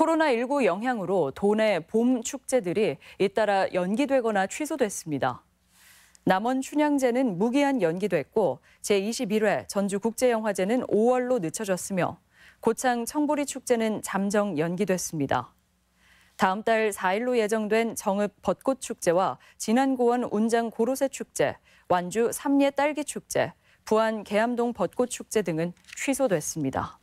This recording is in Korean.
코로나19 영향으로 도내 봄 축제들이 잇따라 연기되거나 취소됐습니다. 남원 춘향제는 무기한 연기됐고 제21회 전주국제영화제는 5월로 늦춰졌으며 고창 청보리 축제는 잠정 연기됐습니다. 다음 달 4일로 예정된 정읍 벚꽃 축제와 진안 고원 운장 고로쇠 축제, 완주 삼례 딸기 축제, 부안 계암동 벚꽃 축제 등은 취소됐습니다.